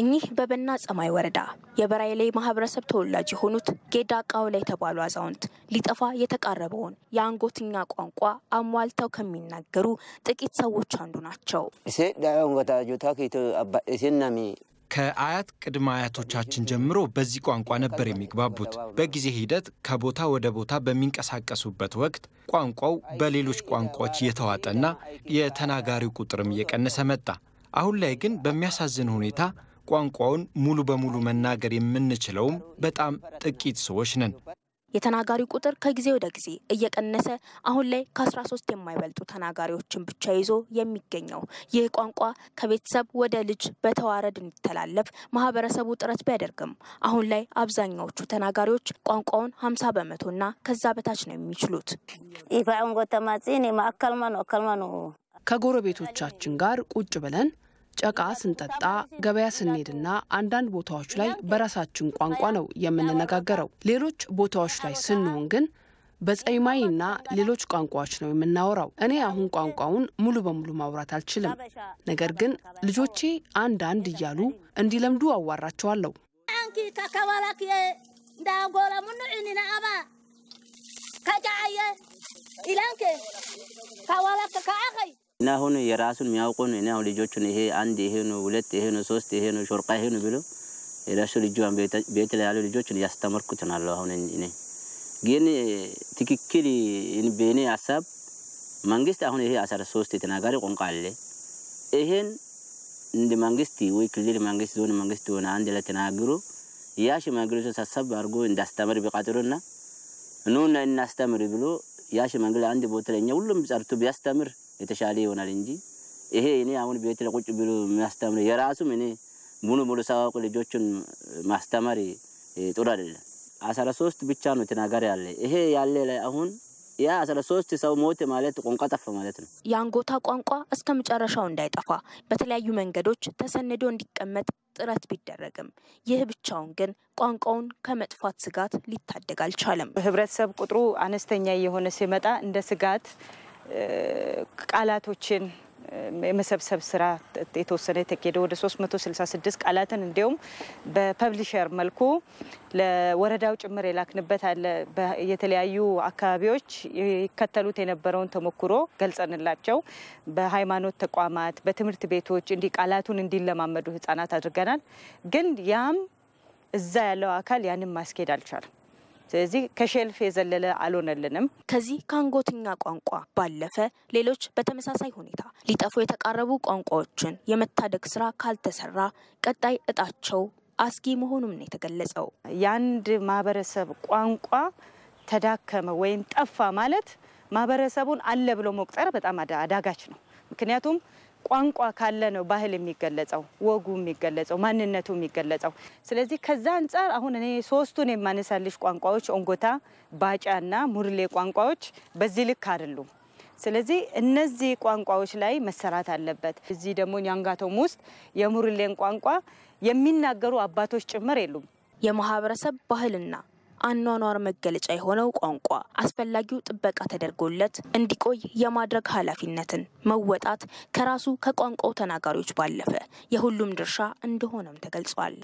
እኚህ በበና ጸማይ ወረዳ የበራይሌ ማህበረሰብ ተወላጅ የሆኑት ጌዳ ላይ የተባሉ አዛውንት ሊጠፋ የተቃረበውን የአንጎትኛ ቋንቋ አሟልተው ከሚናገሩ ጥቂት ሰዎች አንዱ ናቸው። ከአያት ቅድመ አያቶቻችን ጀምሮ በዚህ ቋንቋ ነበር የሚግባቡት። በጊዜ ሂደት ከቦታ ወደ ቦታ በሚንቀሳቀሱበት ወቅት ቋንቋው በሌሎች ቋንቋዎች እየተዋጠና የተናጋሪው ቁጥርም እየቀነሰ መጣ። አሁን ላይ ግን በሚያሳዝን ሁኔታ ቋንቋውን ሙሉ በሙሉ መናገር የምንችለውም በጣም ጥቂት ሰዎች ነን። የተናጋሪው ቁጥር ከጊዜ ወደ ጊዜ እየቀነሰ አሁን ላይ ከ13 የማይበልጡ ተናጋሪዎችን ብቻ ይዞ የሚገኘው ይህ ቋንቋ ከቤተሰብ ወደ ልጅ በተዋረድ እንዲተላለፍ ማህበረሰቡ ጥረት ቢያደርግም አሁን ላይ አብዛኛዎቹ ተናጋሪዎች ቋንቋውን 50 በመቶና ከዛ በታች ነው የሚችሉት። ከጎረቤቶቻችን ጋር ቁጭ ብለን ጨቃ ስንጠጣ፣ ገበያ ስንሄድና አንዳንድ ቦታዎች ላይ በራሳችን ቋንቋ ነው የምንነጋገረው። ሌሎች ቦታዎች ላይ ስንሆን ግን በጸይማይና ሌሎች ቋንቋዎች ነው የምናወራው። እኔ አሁን ቋንቋውን ሙሉ በሙሉ ማውራት አልችልም፣ ነገር ግን ልጆቼ አንዳንድ እያሉ እንዲለምዱ አዋራቸዋለሁ። እና አሁን የራሱን የሚያውቁ ነው። እና አሁን ልጆቹን ይሄ አንድ ይሄ ነው ሁለት ይሄ ነው ሶስት ይሄ ነው ሾርቃ ይሄ ነው ብሎ የራሱ ልጅዋን ቤት ላይ ያሉ ልጆችን እያስተመርኩት ናለሁ። አሁን እኔ ግን ትክክል በእኔ ሀሳብ መንግስት አሁን ይሄ አስራ ሶስት የተናጋሪ ቋንቋ አለ። ይሄን እንደ መንግስት ወይ ክልል መንግስት ዞን መንግስት ሆነ አንድ ላይ ተናግሮ ያ ሽማግሌዎች ሰብሰብ አድርጎ እንዳስተምር ቢቀጥሩና ኑና እናስተምር ብሎ ያ ሽማግሌ አንድ ቦታ ላይ ሁሉም ጸርቶ ቢያስተምር የተሻለ ይሆናል እንጂ ይሄ እኔ አሁን ቤት ለቁጭ ብሎ የሚያስተምር የራሱም እኔ ሙሉ ሙሉ ሳያውቁ ልጆቹን ማስተማር ጥሩ አይደለም። አስራ ሶስት ብቻ ነው ተናጋሪ ያለ ይሄ ያለ ላይ አሁን ያ አስራ ሶስት ሰው ሞት ማለት ቋንቋ ጠፋ ማለት ነው። የአንጎታ ቋንቋ እስከ መጨረሻው እንዳይጠፋ በተለያዩ መንገዶች ተሰንዶ እንዲቀመጥ ጥረት ቢደረግም ይህ ብቻውን ግን ቋንቋውን ከመጥፋት ስጋት ሊታደግ አልቻለም። ህብረተሰብ ቁጥሩ አነስተኛ የሆነ ሲመጣ እንደ ስጋት ቃላቶችን የመሰብሰብ ስራ የተወሰነ የተካሄደ ወደ 366 ቃላትን እንዲሁም በፐብሊሸር መልኩ ለወረዳው ጭምር የላክንበት አለ። የተለያዩ አካባቢዎች ይከተሉት የነበረውን ተሞክሮ ገልጸንላቸው በሃይማኖት ተቋማት፣ በትምህርት ቤቶች እንዲህ ቃላቱን እንዲለማመዱ ህጻናት አድርገናል። ግን ያም እዛ ያለው አካል ያንን ማስኬድ አልቻለም። ስለዚህ ከሼልፍ የዘለለ አልሆነልንም። ከዚህ ከአንጎትኛ ቋንቋ ባለፈ ሌሎች በተመሳሳይ ሁኔታ ሊጠፉ የተቃረቡ ቋንቋዎችን የመታደግ ስራ ካልተሰራ ቀጣይ እጣቸው አስጊ መሆኑም ነው የተገለጸው። የአንድ ማህበረሰብ ቋንቋ ተዳከመ ወይም ጠፋ ማለት ማህበረሰቡን አለ ብሎ መቁጠር በጣም አዳጋች ነው። ምክንያቱም ቋንቋ ካለ ነው ባህል የሚገለጸው፣ ወጉ የሚገለጸው፣ ማንነቱ የሚገለጸው። ስለዚህ ከዛ አንጻር አሁን እኔ ሶስቱን የማነሳልሽ ቋንቋዎች ኦንጎታ፣ ባጫና ሙርሌ ቋንቋዎች በዚህ ልክ አይደሉም። ስለዚህ እነዚህ ቋንቋዎች ላይ መሰራት አለበት። እዚህ ደግሞ ኛንጋቶም ውስጥ የሙርሌን ቋንቋ የሚናገሩ አባቶች ጭምር የሉም። የማህበረሰብ ባህልና አኗኗር መገለጫ የሆነው ቋንቋ አስፈላጊው ጥበቃ ተደርጎለት እንዲቆይ የማድረግ ኃላፊነትን መወጣት ከራሱ ከቋንቋው ተናጋሪዎች ባለፈ የሁሉም ድርሻ እንደሆነም ተገልጿል።